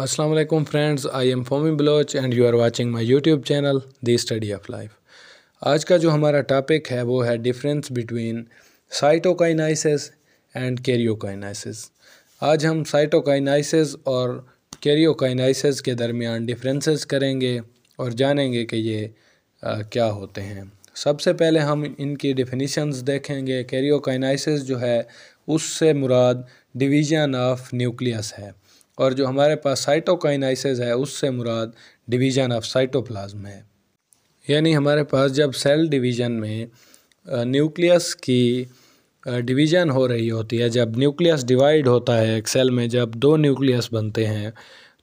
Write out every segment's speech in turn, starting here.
Aslam friends I am Fomi Baloch and you are watching my YouTube channel the study of life आज का जो हमारा topic है वो है difference between cytokinesis and karyokinesis आज हम साइटोकाइनाइसिस और कैरियोकाइनाइसिस के दरमियान डिफरेंसेस करेंगे और जानेंगे कि ये आ, क्या होते हैं सबसे पहले हम इनकी डिफिनीशनस देखेंगे कैरियोकाइनाइसिस जो है उससे मुराद डिवीजन ऑफ न्यूक्लियस है और जो हमारे पास साइटोकाइनाइसिस है उससे मुराद डिवीज़न ऑफ साइटोप्लाज्म है यानी हमारे पास जब सेल डिवीज़न में न्यूक्लियस की डिवीज़न हो रही होती है जब न्यूक्लियस डिवाइड होता है एक सेल में जब दो न्यूक्लियस बनते हैं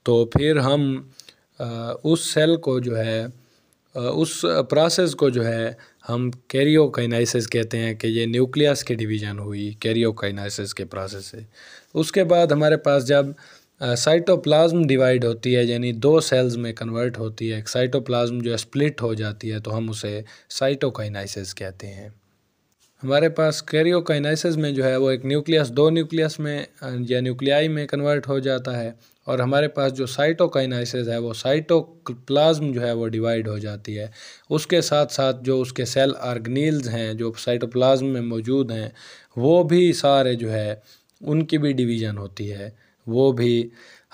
तो फिर हम उस सेल को जो है उस प्रोसेस को जो है हम कैरियोकाइनाइसिस कहते हैं कि ये न्यूक्लियस की डिवीज़न हुई कैरियोकाइनाइसिस के प्रोसेस से उसके बाद हमारे पास जब साइटोप्लाज्म डिवाइड होती है यानी दो सेल्स में कन्वर्ट होती है साइटोप्लाज्म जो स्प्लिट हो जाती है तो हम उसे साइटोकाइनाइसिस कहते हैं हमारे पास कैरियोकाइनाइसिस में जो है वो एक न्यूक्लियस दो न्यूक्लियस में या न्यूक्लियाई में कन्वर्ट हो जाता है और हमारे पास जो साइटोकाइनाइसिस है वो साइटोप्लाज्म जो है वो डिवाइड हो जाती है उसके साथ साथ जो उसके सेल आर्गनील्स हैं जो साइटोप्लाज्म में मौजूद हैं वो भी सारे जो है उनकी भी डिवीज़न होती है वो भी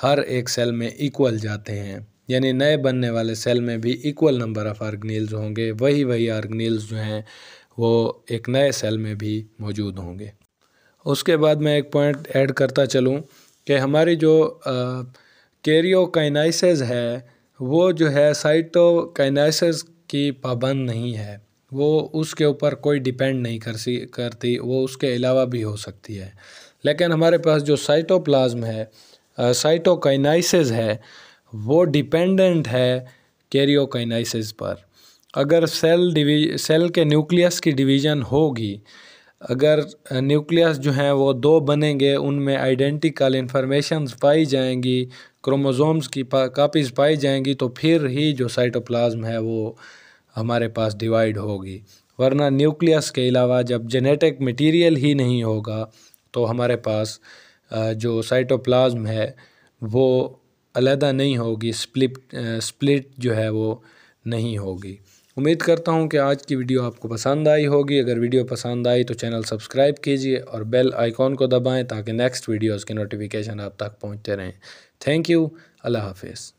हर एक सेल में इक्वल जाते हैं यानी नए बनने वाले सेल में भी इक्वल नंबर ऑफ़ आर्गनील्स होंगे वही वही आर्गनील्स जो हैं वो एक नए सेल में भी मौजूद होंगे उसके बाद मैं एक पॉइंट ऐड करता चलूँ कि हमारी जो कैरियोकाइनाइसिस है वो जो है साइटोकाइनाइसिस की पाबंद नहीं है वो उसके ऊपर कोई डिपेंड नहीं कर सी करती वो उसके अलावा भी हो सकती है लेकिन हमारे पास जो साइटोप्लाज्म है साइटोकाइनाइसिस है वो डिपेंडेंट है कैरियोकाइनाइसिस पर अगर सेल डिवी सेल के न्यूक्लियस की डिवीज़न होगी अगर न्यूक्लियस जो हैं वो दो बनेंगे उनमें आइडेंटिकल इंफॉर्मेशन पाई जाएंगी क्रोमोसोम्स की कापीज़ पाई जाएंगी तो फिर ही जो साइटोप्लाज्म है वो हमारे पास डिवाइड होगी वरना न्यूक्लियस के अलावा जब जेनेटिक मटेरियल ही नहीं होगा तो हमारे पास जो साइटोप्लाज्म है वो अलहदा नहीं होगी स्प्लिट स्प्लिट जो है वो नहीं होगी उम्मीद करता हूँ कि आज की वीडियो आपको पसंद आई होगी अगर वीडियो पसंद आई तो चैनल सब्सक्राइब कीजिए और बेल आइकॉन को दबाएं ताकि नेक्स्ट वीडियोस के नोटिफिकेशन आप तक पहुँचते रहें थैंक यू अल्लाह हाफिज़